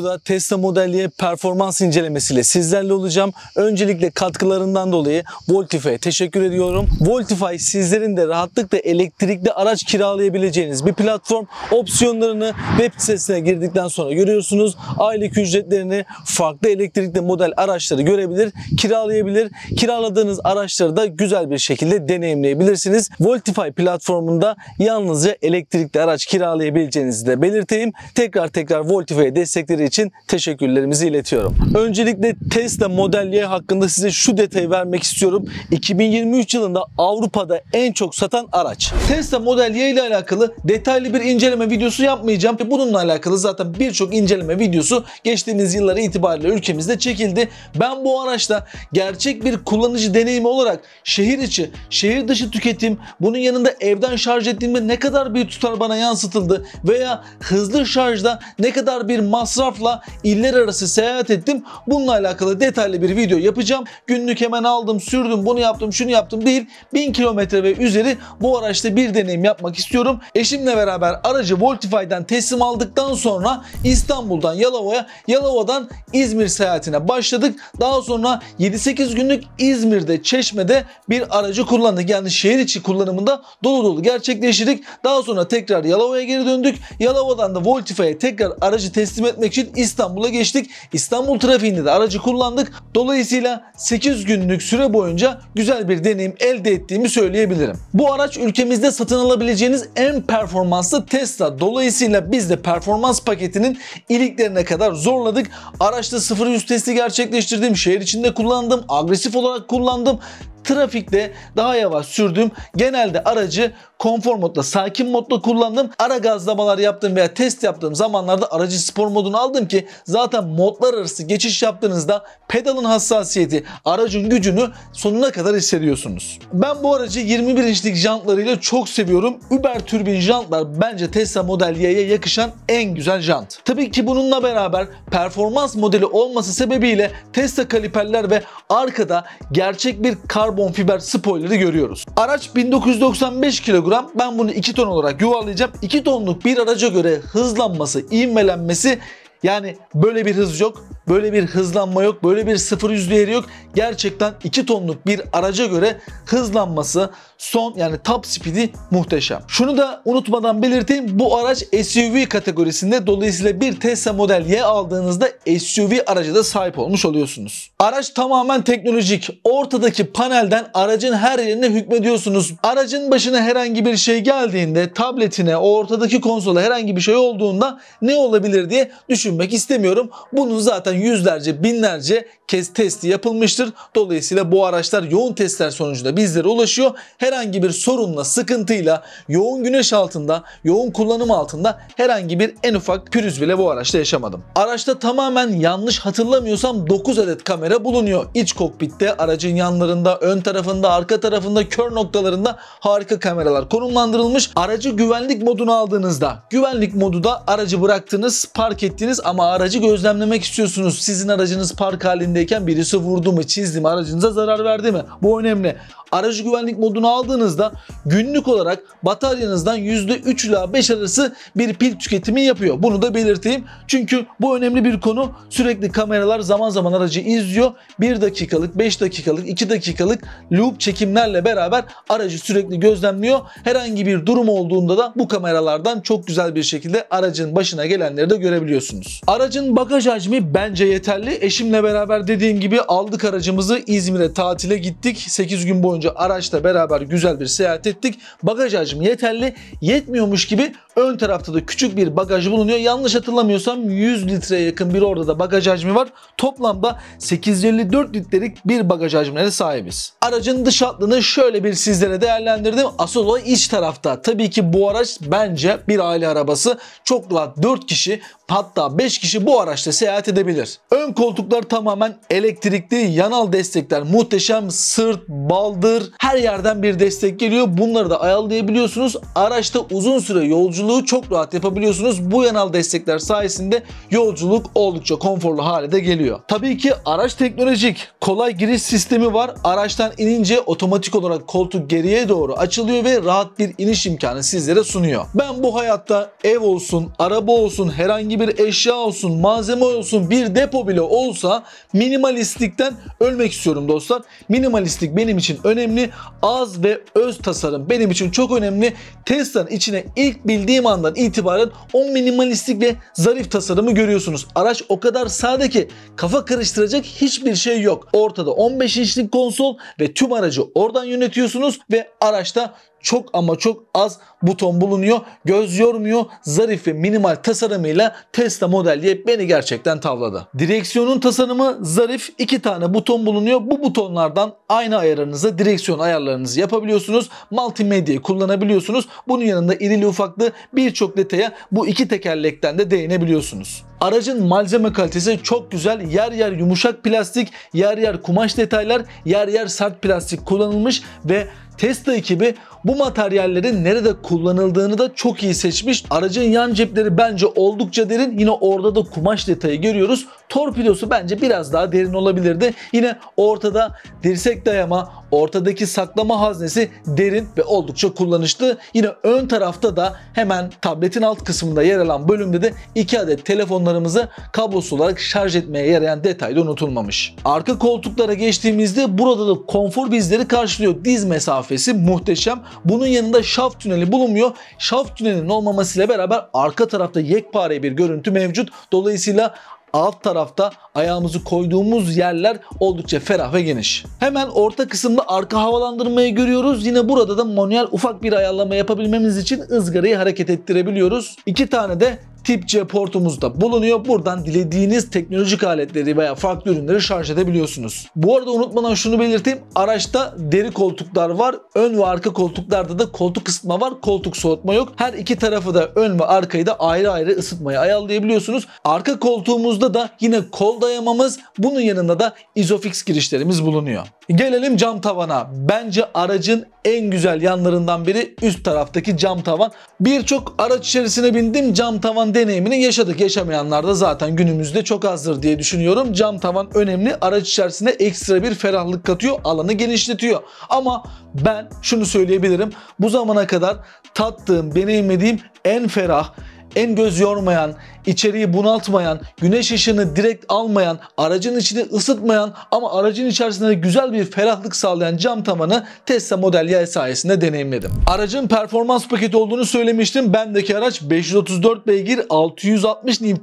videoda Tesla Model Y performans incelemesiyle sizlerle olacağım. Öncelikle katkılarından dolayı Voltify'a teşekkür ediyorum. Voltify sizlerin de rahatlıkla elektrikli araç kiralayabileceğiniz bir platform. Opsiyonlarını web sitesine girdikten sonra görüyorsunuz. Aylık ücretlerini farklı elektrikli model araçları görebilir, kiralayabilir. Kiraladığınız araçları da güzel bir şekilde deneyimleyebilirsiniz. Voltify platformunda yalnızca elektrikli araç kiralayabileceğinizi de belirteyim. Tekrar tekrar Voltify'e destekleri için teşekkürlerimizi iletiyorum. Öncelikle Tesla Model Y hakkında size şu detayı vermek istiyorum. 2023 yılında Avrupa'da en çok satan araç. Tesla Model Y ile alakalı detaylı bir inceleme videosu yapmayacağım. Bununla alakalı zaten birçok inceleme videosu geçtiğimiz yıllara itibariyle ülkemizde çekildi. Ben bu araçta gerçek bir kullanıcı deneyimi olarak şehir içi, şehir dışı tüketim, bunun yanında evden şarj ettiğimde ne kadar bir tutar bana yansıtıldı veya hızlı şarjda ne kadar bir masraf uçakla iller arası seyahat ettim. Bununla alakalı detaylı bir video yapacağım. Günlük hemen aldım, sürdüm, bunu yaptım, şunu yaptım değil. 1000 kilometre ve üzeri bu araçta bir deneyim yapmak istiyorum. Eşimle beraber aracı Voltify'den teslim aldıktan sonra İstanbul'dan Yalova'ya, Yalova'dan İzmir seyahatine başladık. Daha sonra 7-8 günlük İzmir'de Çeşme'de bir aracı kullandık. Yani şehir içi kullanımında dolu dolu gerçekleştirdik. Daha sonra tekrar Yalova'ya geri döndük. Yalova'dan da Voltify'e tekrar aracı teslim etmek için İstanbul'a geçtik. İstanbul trafiğinde de aracı kullandık. Dolayısıyla 8 günlük süre boyunca güzel bir deneyim elde ettiğimi söyleyebilirim. Bu araç ülkemizde satın alabileceğiniz en performanslı Tesla. Dolayısıyla biz de performans paketinin iliklerine kadar zorladık. Araçta 0-100 testi gerçekleştirdim. Şehir içinde kullandım. Agresif olarak kullandım. Trafikte daha yavaş sürdüm. Genelde aracı konfor modda, sakin modda kullandım. Ara gazlamalar yaptım veya test yaptığım zamanlarda aracı spor modunu aldım ki zaten modlar arası geçiş yaptığınızda pedalın hassasiyeti, aracın gücünü sonuna kadar hissediyorsunuz. Ben bu aracı 21 inçlik jantlarıyla çok seviyorum. Uber türbin jantlar bence Tesla Model Y'ye yakışan en güzel jant. Tabii ki bununla beraber performans modeli olması sebebiyle Tesla kaliperler ve arkada gerçek bir kar karbon fiber spoiler'ı görüyoruz. Araç 1995 kilogram. Ben bunu 2 ton olarak yuvarlayacağım. 2 tonluk bir araca göre hızlanması, ivmelenmesi yani böyle bir hız yok, böyle bir hızlanma yok, böyle bir sıfır yüzlü yeri yok. Gerçekten 2 tonluk bir araca göre hızlanması son yani top speed'i muhteşem. Şunu da unutmadan belirteyim bu araç SUV kategorisinde dolayısıyla bir Tesla Model Y aldığınızda SUV araca da sahip olmuş oluyorsunuz. Araç tamamen teknolojik. Ortadaki panelden aracın her yerine hükmediyorsunuz. Aracın başına herhangi bir şey geldiğinde tabletine, o ortadaki konsola herhangi bir şey olduğunda ne olabilir diye düşün düşünmek istemiyorum. Bunun zaten yüzlerce, binlerce kez testi yapılmıştır. Dolayısıyla bu araçlar yoğun testler sonucunda bizlere ulaşıyor. Herhangi bir sorunla, sıkıntıyla, yoğun güneş altında, yoğun kullanım altında herhangi bir en ufak pürüz bile bu araçta yaşamadım. Araçta tamamen yanlış hatırlamıyorsam 9 adet kamera bulunuyor. İç kokpitte, aracın yanlarında, ön tarafında, arka tarafında, kör noktalarında harika kameralar konumlandırılmış. Aracı güvenlik modunu aldığınızda, güvenlik modu da aracı bıraktınız, park ettiniz ama aracı gözlemlemek istiyorsunuz. Sizin aracınız park halinde halindeyken birisi vurdu mu, çizdi mi, aracınıza zarar verdi mi? Bu önemli. Aracı güvenlik modunu aldığınızda günlük olarak bataryanızdan %3 ila 5 arası bir pil tüketimi yapıyor. Bunu da belirteyim. Çünkü bu önemli bir konu. Sürekli kameralar zaman zaman aracı izliyor. 1 dakikalık, 5 dakikalık, 2 dakikalık loop çekimlerle beraber aracı sürekli gözlemliyor. Herhangi bir durum olduğunda da bu kameralardan çok güzel bir şekilde aracın başına gelenleri de görebiliyorsunuz. Aracın bagaj hacmi bence yeterli. Eşimle beraber dediğim gibi aldık aracımızı İzmir'e tatile gittik. 8 gün boyunca araçla beraber güzel bir seyahat ettik. Bagaj hacmi yeterli. Yetmiyormuş gibi Ön tarafta da küçük bir bagaj bulunuyor. Yanlış hatırlamıyorsam 100 litreye yakın bir orada da bagaj hacmi var. Toplamda 854 litrelik bir bagaj hacmine sahibiz. Aracın dış hattını şöyle bir sizlere değerlendirdim. Asıl olay iç tarafta. Tabii ki bu araç bence bir aile arabası. Çok rahat 4 kişi hatta 5 kişi bu araçta seyahat edebilir. Ön koltuklar tamamen elektrikli. Yanal destekler muhteşem. Sırt, baldır her yerden bir destek geliyor. Bunları da ayarlayabiliyorsunuz. Araçta uzun süre yolculuk yolculuğu çok rahat yapabiliyorsunuz. Bu yanal destekler sayesinde yolculuk oldukça konforlu hale de geliyor. Tabii ki araç teknolojik. Kolay giriş sistemi var. Araçtan inince otomatik olarak koltuk geriye doğru açılıyor ve rahat bir iniş imkanı sizlere sunuyor. Ben bu hayatta ev olsun, araba olsun, herhangi bir eşya olsun, malzeme olsun, bir depo bile olsa minimalistlikten ölmek istiyorum dostlar. Minimalistlik benim için önemli. Az ve öz tasarım benim için çok önemli. Tesla'nın içine ilk bildiğim dediğim andan itibaren o minimalistik ve zarif tasarımı görüyorsunuz. Araç o kadar sade ki kafa karıştıracak hiçbir şey yok. Ortada 15 inçlik konsol ve tüm aracı oradan yönetiyorsunuz ve araçta çok ama çok az buton bulunuyor. Göz yormuyor. Zarif ve minimal tasarımıyla Tesla Model Y beni gerçekten tavladı. Direksiyonun tasarımı zarif. iki tane buton bulunuyor. Bu butonlardan aynı ayarınıza direksiyon ayarlarınızı yapabiliyorsunuz. multimedya kullanabiliyorsunuz. Bunun yanında irili ufaklı birçok detaya bu iki tekerlekten de değinebiliyorsunuz. Aracın malzeme kalitesi çok güzel. Yer yer yumuşak plastik, yer yer kumaş detaylar, yer yer sert plastik kullanılmış ve Tesla ekibi bu materyallerin nerede kullanıldığını da çok iyi seçmiş. Aracın yan cepleri bence oldukça derin. Yine orada da kumaş detayı görüyoruz torpidosu bence biraz daha derin olabilirdi. Yine ortada dirsek dayama, ortadaki saklama haznesi derin ve oldukça kullanışlı. Yine ön tarafta da hemen tabletin alt kısmında yer alan bölümde de 2 adet telefonlarımızı kablosuz olarak şarj etmeye yarayan detay da unutulmamış. Arka koltuklara geçtiğimizde burada da konfor bizleri karşılıyor. Diz mesafesi muhteşem. Bunun yanında şaft tüneli bulunmuyor. Şaft tünelinin olmamasıyla beraber arka tarafta yekpare bir görüntü mevcut. Dolayısıyla alt tarafta ayağımızı koyduğumuz yerler oldukça ferah ve geniş. Hemen orta kısımda arka havalandırmayı görüyoruz. Yine burada da manuel ufak bir ayarlama yapabilmemiz için ızgarayı hareket ettirebiliyoruz. İki tane de tip C portumuzda bulunuyor. Buradan dilediğiniz teknolojik aletleri veya farklı ürünleri şarj edebiliyorsunuz. Bu arada unutmadan şunu belirteyim. Araçta deri koltuklar var. Ön ve arka koltuklarda da koltuk ısıtma var. Koltuk soğutma yok. Her iki tarafı da ön ve arkayı da ayrı ayrı ısıtmayı ayarlayabiliyorsunuz. Arka koltuğumuzda da yine kol dayamamız bunun yanında da Isofix girişlerimiz bulunuyor. Gelelim cam tavana. Bence aracın en güzel yanlarından biri üst taraftaki cam tavan. Birçok araç içerisine bindim cam tavan deneyimini yaşadık. Yaşamayanlar da zaten günümüzde çok azdır diye düşünüyorum. Cam tavan önemli. Araç içerisinde ekstra bir ferahlık katıyor. Alanı genişletiyor. Ama ben şunu söyleyebilirim. Bu zamana kadar tattığım, deneyimlediğim en ferah, en göz yormayan, içeriği bunaltmayan, güneş ışığını direkt almayan, aracın içini ısıtmayan ama aracın içerisinde güzel bir ferahlık sağlayan cam tavanı Tesla Model Y sayesinde deneyimledim. Aracın performans paketi olduğunu söylemiştim. Bendeki araç 534 beygir 660 Nm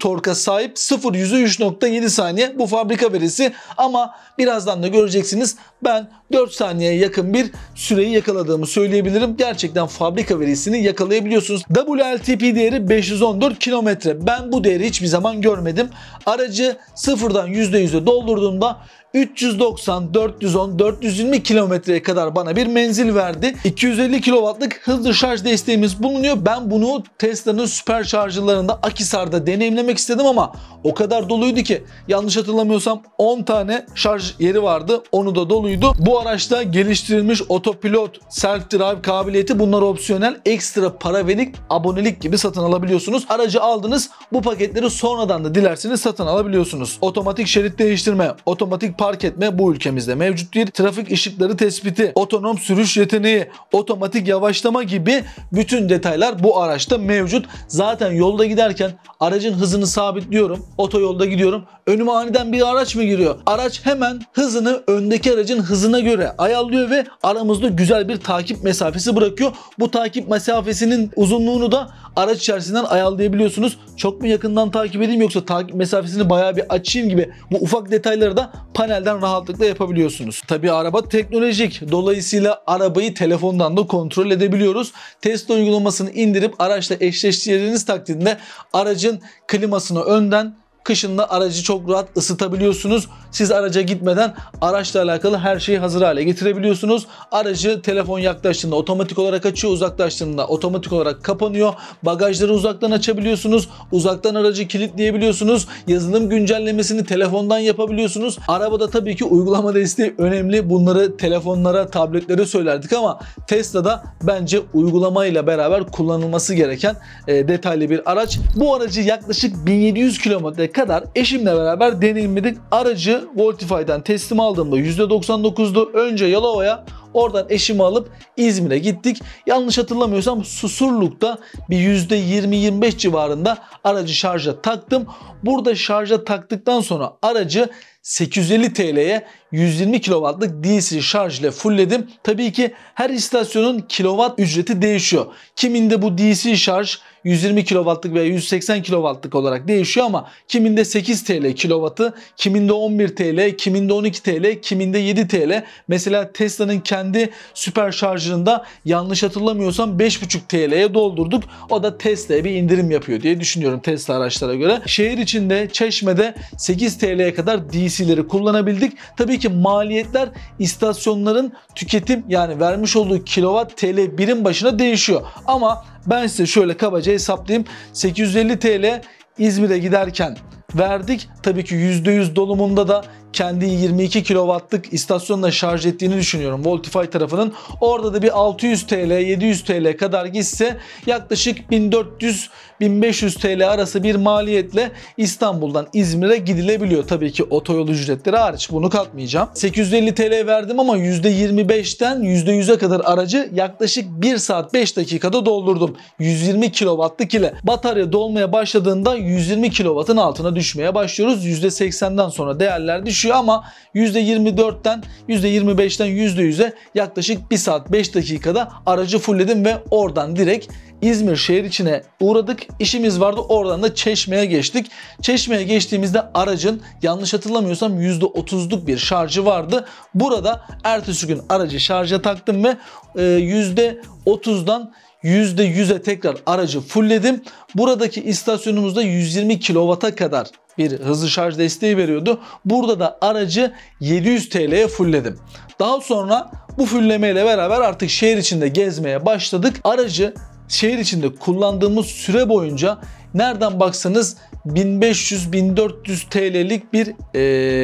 torka sahip 0 yüzü 3.7 saniye bu fabrika verisi ama birazdan da göreceksiniz ben 4 saniyeye yakın bir süreyi yakaladığımı söyleyebilirim. Gerçekten fabrika verisini yakalayabiliyorsunuz. WLTP değeri 514 km kilometre. Ben bu değeri hiçbir zaman görmedim. Aracı sıfırdan %100'e doldurduğumda 390, 410, 420 kilometreye kadar bana bir menzil verdi. 250 kW'lık hızlı şarj desteğimiz bulunuyor. Ben bunu Tesla'nın süper şarjlarında Akisar'da deneyimlemek istedim ama o kadar doluydu ki yanlış hatırlamıyorsam 10 tane şarj yeri vardı. Onu da doluydu. Bu araçta geliştirilmiş otopilot, self drive kabiliyeti bunlar opsiyonel. Ekstra para verip abonelik gibi satın alabiliyorsunuz. Aracı aldınız. Bu paketleri sonradan da dilerseniz satın alabiliyorsunuz. Otomatik şerit değiştirme, otomatik park etme bu ülkemizde mevcut değil. Trafik ışıkları tespiti, otonom sürüş yeteneği, otomatik yavaşlama gibi bütün detaylar bu araçta mevcut. Zaten yolda giderken aracın hızını sabitliyorum. Otoyolda gidiyorum. Önüme aniden bir araç mı giriyor? Araç hemen hızını öndeki aracın hızına göre ayarlıyor ve aramızda güzel bir takip mesafesi bırakıyor. Bu takip mesafesinin uzunluğunu da araç içerisinden ayarlayabiliyorsunuz. Çok mu yakından takip edeyim yoksa takip mesafesini bayağı bir açayım gibi bu ufak detayları da panelden rahatlıkla yapabiliyorsunuz. Tabi araba teknolojik. Dolayısıyla arabayı telefondan da kontrol edebiliyoruz. Tesla uygulamasını indirip araçla eşleştirdiğiniz takdirde aracın klimasını önden, Kışında aracı çok rahat ısıtabiliyorsunuz. Siz araca gitmeden araçla alakalı her şeyi hazır hale getirebiliyorsunuz. Aracı telefon yaklaştığında otomatik olarak açıyor, uzaklaştığında otomatik olarak kapanıyor. Bagajları uzaktan açabiliyorsunuz. Uzaktan aracı kilitleyebiliyorsunuz. Yazılım güncellemesini telefondan yapabiliyorsunuz. Arabada tabii ki uygulama desteği önemli. Bunları telefonlara, tabletlere söylerdik ama Tesla'da bence uygulamayla beraber kullanılması gereken e, detaylı bir araç. Bu aracı yaklaşık 1700 kilometre kadar eşimle beraber deneyimledik. Aracı Voltify'den teslim aldığımda %99'du. Önce Yalova'ya Oradan eşimi alıp İzmir'e gittik. Yanlış hatırlamıyorsam Susurluk'ta bir %20-25 civarında aracı şarja taktım. Burada şarja taktıktan sonra aracı 850 TL'ye 120 kW'lık DC şarj ile fullledim. Tabii ki her istasyonun kilowatt ücreti değişiyor. Kiminde bu DC şarj 120 kW'lık veya 180 kW'lık olarak değişiyor ama kiminde 8 TL kilovatı, kiminde 11 TL, kiminde 12 TL, kiminde 7 TL. Mesela Tesla'nın kendi süper şarjında yanlış hatırlamıyorsam 5,5 TL'ye doldurduk. O da Tesla'ya bir indirim yapıyor diye düşünüyorum Tesla araçlara göre. Şehir içinde Çeşme'de 8 TL'ye kadar DC DC'leri kullanabildik. Tabii ki maliyetler istasyonların tüketim yani vermiş olduğu kilowatt TL birim başına değişiyor. Ama ben size şöyle kabaca hesaplayayım. 850 TL İzmir'e giderken verdik. Tabii ki %100 dolumunda da kendi 22 kW'lık istasyonla şarj ettiğini düşünüyorum Voltify tarafının. Orada da bir 600 TL 700 TL kadar gitse yaklaşık 1400 1500 TL arası bir maliyetle İstanbul'dan İzmir'e gidilebiliyor. Tabii ki otoyol ücretleri hariç bunu katmayacağım. 850 TL verdim ama %25'ten %100'e kadar aracı yaklaşık 1 saat 5 dakikada doldurdum. 120 kW'lık ile. Batarya dolmaya başladığında 120 kW'ın altına düşmeye başlıyoruz. %80'den sonra değerler düşüyor düşüyor ama %24'ten %25'ten %100'e yaklaşık 1 saat 5 dakikada aracı fullledim ve oradan direkt İzmir şehir içine uğradık. İşimiz vardı oradan da Çeşme'ye geçtik. Çeşme'ye geçtiğimizde aracın yanlış hatırlamıyorsam %30'luk bir şarjı vardı. Burada ertesi gün aracı şarja taktım ve %30'dan e, %100'e tekrar aracı fullledim. Buradaki istasyonumuzda 120 kW'a kadar bir hızlı şarj desteği veriyordu. Burada da aracı 700 TL'ye fullledim. Daha sonra bu fullemeyle beraber artık şehir içinde gezmeye başladık. Aracı şehir içinde kullandığımız süre boyunca nereden baksanız 1500-1400 TL'lik bir e,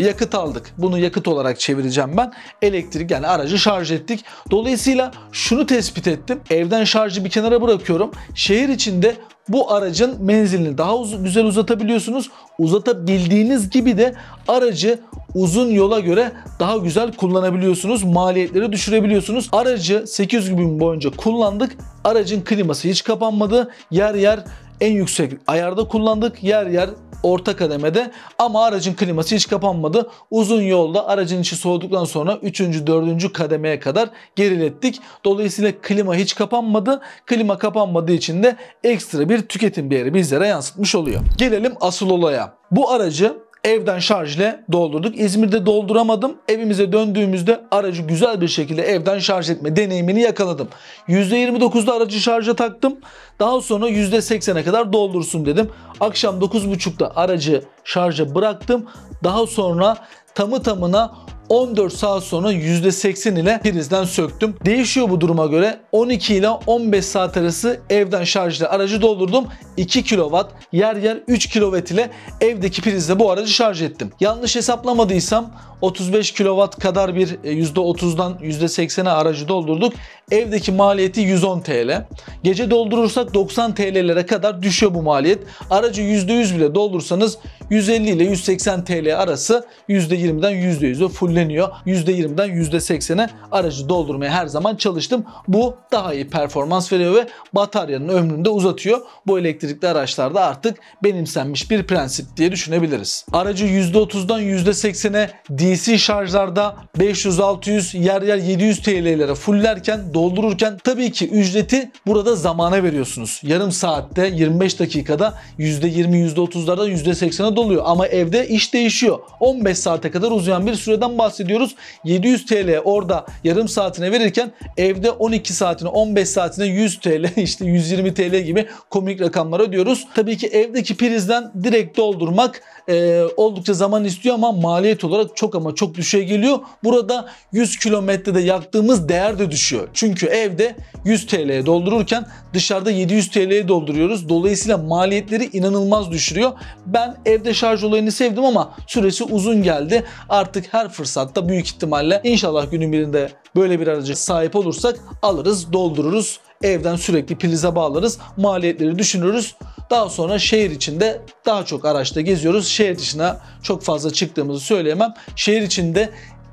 yakıt aldık. Bunu yakıt olarak çevireceğim ben. Elektrik yani aracı şarj ettik. Dolayısıyla şunu tespit ettim. Evden şarjı bir kenara bırakıyorum. Şehir içinde bu aracın menzilini daha uz güzel uzatabiliyorsunuz. Uzatabildiğiniz gibi de aracı uzun yola göre daha güzel kullanabiliyorsunuz. Maliyetleri düşürebiliyorsunuz. Aracı 800 gün boyunca kullandık. Aracın kliması hiç kapanmadı. Yer yer en yüksek ayarda kullandık. Yer yer orta kademede ama aracın kliması hiç kapanmadı. Uzun yolda aracın içi soğuduktan sonra 3. 4. kademeye kadar gerilettik. Dolayısıyla klima hiç kapanmadı. Klima kapanmadığı için de ekstra bir tüketim değeri bizlere yansıtmış oluyor. Gelelim asıl olaya. Bu aracı evden şarj ile doldurduk. İzmir'de dolduramadım. Evimize döndüğümüzde aracı güzel bir şekilde evden şarj etme deneyimini yakaladım. %29'da aracı şarja taktım. Daha sonra %80'e kadar doldursun dedim. Akşam 9.30'da aracı şarja bıraktım. Daha sonra tamı tamına 14 saat sonra %80 ile prizden söktüm. Değişiyor bu duruma göre 12 ile 15 saat arası evden şarjla aracı doldurdum. 2 kW yer yer 3 kW ile evdeki prizle bu aracı şarj ettim. Yanlış hesaplamadıysam 35 kW kadar bir %30'dan e, %80'e aracı doldurduk. Evdeki maliyeti 110 TL. Gece doldurursak 90 TL'lere kadar düşüyor bu maliyet. Aracı %100 bile doldursanız 150 ile 180 TL arası %20'den %100'e fulleniyor. %20'den %80'e aracı doldurmaya her zaman çalıştım. Bu daha iyi performans veriyor ve bataryanın ömrünü de uzatıyor. Bu elektrikli araçlarda artık benimsenmiş bir prensip diye düşünebiliriz. Aracı %30'dan %80'e DC şarjlarda 500-600 yer yer 700 TL'lere fullerken doldururken tabii ki ücreti burada zamana veriyorsunuz. Yarım saatte 25 dakikada %20 %30'lardan %80'e oluyor ama evde iş değişiyor. 15 saate kadar uzayan bir süreden bahsediyoruz. 700 TL orada yarım saatine verirken evde 12 saatine 15 saatine 100 TL işte 120 TL gibi komik rakamlar ödüyoruz. Tabii ki evdeki prizden direkt doldurmak e, oldukça zaman istiyor ama maliyet olarak çok ama çok düşüğe geliyor. Burada 100 kilometrede yaktığımız değer de düşüyor. Çünkü evde 100 TL'ye doldururken dışarıda 700 TL'ye dolduruyoruz. Dolayısıyla maliyetleri inanılmaz düşürüyor. Ben evde Özellikle şarj olayını sevdim ama süresi uzun geldi. Artık her fırsatta büyük ihtimalle inşallah günün birinde böyle bir aracı sahip olursak alırız, doldururuz. Evden sürekli prize bağlarız. Maliyetleri düşünürüz. Daha sonra şehir içinde daha çok araçta geziyoruz. Şehir dışına çok fazla çıktığımızı söyleyemem. Şehir içinde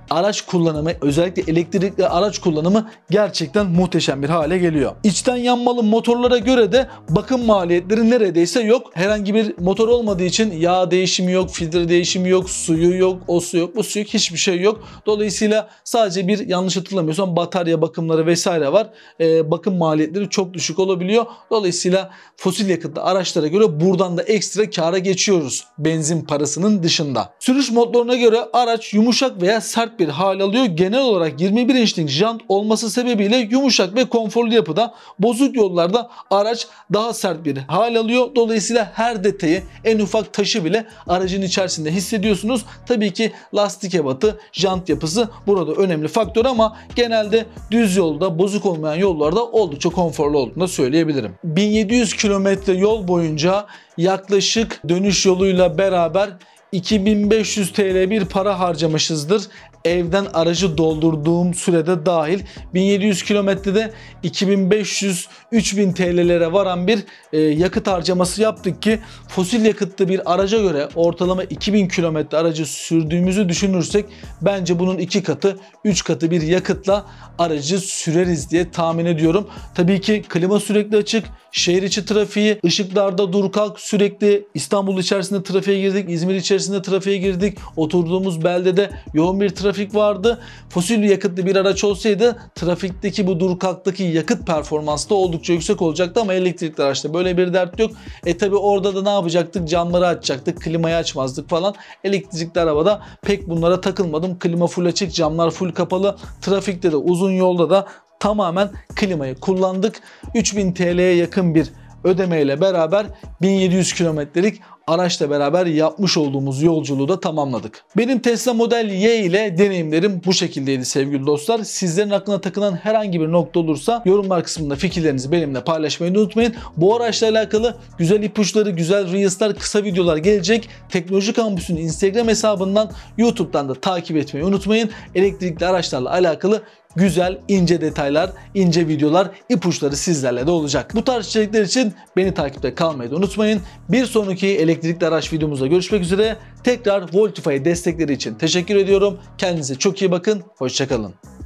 araç kullanımı özellikle elektrikli araç kullanımı gerçekten muhteşem bir hale geliyor. İçten yanmalı motorlara göre de bakım maliyetleri neredeyse yok. Herhangi bir motor olmadığı için yağ değişimi yok, filtre değişimi yok, suyu yok, o su yok, bu su yok, hiçbir şey yok. Dolayısıyla sadece bir yanlış hatırlamıyorsam batarya bakımları vesaire var. Ee, bakım maliyetleri çok düşük olabiliyor. Dolayısıyla fosil yakıtlı araçlara göre buradan da ekstra kâra geçiyoruz benzin parasının dışında. Sürüş modlarına göre araç yumuşak veya sert bir hal alıyor. Genel olarak 21 inçlik jant olması sebebiyle yumuşak ve konforlu yapıda bozuk yollarda araç daha sert bir hal alıyor. Dolayısıyla her detayı en ufak taşı bile aracın içerisinde hissediyorsunuz. Tabii ki lastik ebatı, jant yapısı burada önemli faktör ama genelde düz yolda bozuk olmayan yollarda oldukça konforlu olduğunu söyleyebilirim. 1700 kilometre yol boyunca yaklaşık dönüş yoluyla beraber 2500 TL bir para harcamışızdır evden aracı doldurduğum sürede dahil 1700 kilometrede 2500-3000 TL'lere varan bir e, yakıt harcaması yaptık ki fosil yakıtlı bir araca göre ortalama 2000 kilometre aracı sürdüğümüzü düşünürsek bence bunun iki katı 3 katı bir yakıtla aracı süreriz diye tahmin ediyorum. Tabii ki klima sürekli açık, şehir içi trafiği, ışıklarda dur kalk sürekli İstanbul içerisinde trafiğe girdik, İzmir içerisinde trafiğe girdik. Oturduğumuz beldede yoğun bir trafik trafik vardı. Fosil yakıtlı bir araç olsaydı trafikteki bu dur kalktaki yakıt performansı da oldukça yüksek olacaktı ama elektrikli araçta böyle bir dert yok. E tabi orada da ne yapacaktık? Camları açacaktık, klimayı açmazdık falan. Elektrikli arabada pek bunlara takılmadım. Klima full açık, camlar full kapalı. Trafikte de uzun yolda da tamamen klimayı kullandık. 3000 TL'ye yakın bir ödemeyle beraber 1700 kilometrelik araçla beraber yapmış olduğumuz yolculuğu da tamamladık. Benim Tesla Model Y ile deneyimlerim bu şekildeydi sevgili dostlar. Sizlerin aklına takılan herhangi bir nokta olursa yorumlar kısmında fikirlerinizi benimle paylaşmayı unutmayın. Bu araçla alakalı güzel ipuçları, güzel reels'lar, kısa videolar gelecek. Teknoloji Kampüsü'nün Instagram hesabından, YouTube'dan da takip etmeyi unutmayın. Elektrikli araçlarla alakalı güzel ince detaylar, ince videolar, ipuçları sizlerle de olacak. Bu tarz içerikler için beni takipte kalmayı da unutmayın. Bir sonraki elektrikli araç videomuzda görüşmek üzere. Tekrar Voltify destekleri için teşekkür ediyorum. Kendinize çok iyi bakın. Hoşçakalın.